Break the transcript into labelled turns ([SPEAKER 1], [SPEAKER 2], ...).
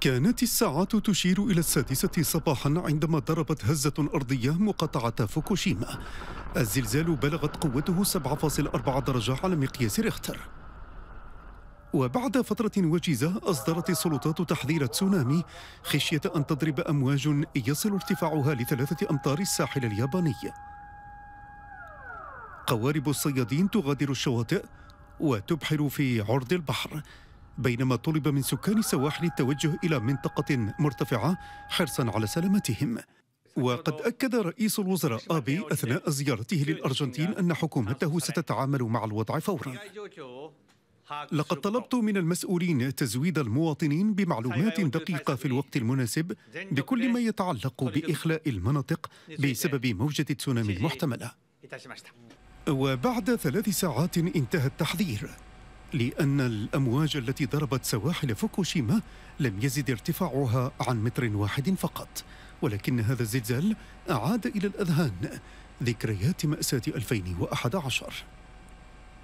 [SPEAKER 1] كانت الساعات تشير إلى السادسة صباحا عندما ضربت هزة أرضية مقاطعة فوكوشيما الزلزال بلغت قوته 7.4 درجة على مقياس ريختر وبعد فترة وجيزة أصدرت السلطات تحذير تسونامي خشية أن تضرب أمواج يصل ارتفاعها لثلاثة أمتار الساحل الياباني قوارب الصيادين تغادر الشواطئ وتبحر في عرض البحر بينما طلب من سكان السواحل التوجه إلى منطقة مرتفعة حرصا على سلامتهم وقد أكد رئيس الوزراء آبي أثناء زيارته للأرجنتين أن حكومته ستتعامل مع الوضع فورا لقد طلبت من المسؤولين تزويد المواطنين بمعلومات دقيقة في الوقت المناسب بكل ما يتعلق بإخلاء المناطق بسبب موجة تسونامي المحتملة وبعد ثلاث ساعات انتهى التحذير لأن الأمواج التي ضربت سواحل فوكوشيما لم يزد ارتفاعها عن متر واحد فقط ولكن هذا الزلزال أعاد إلى الأذهان ذكريات مأساة 2011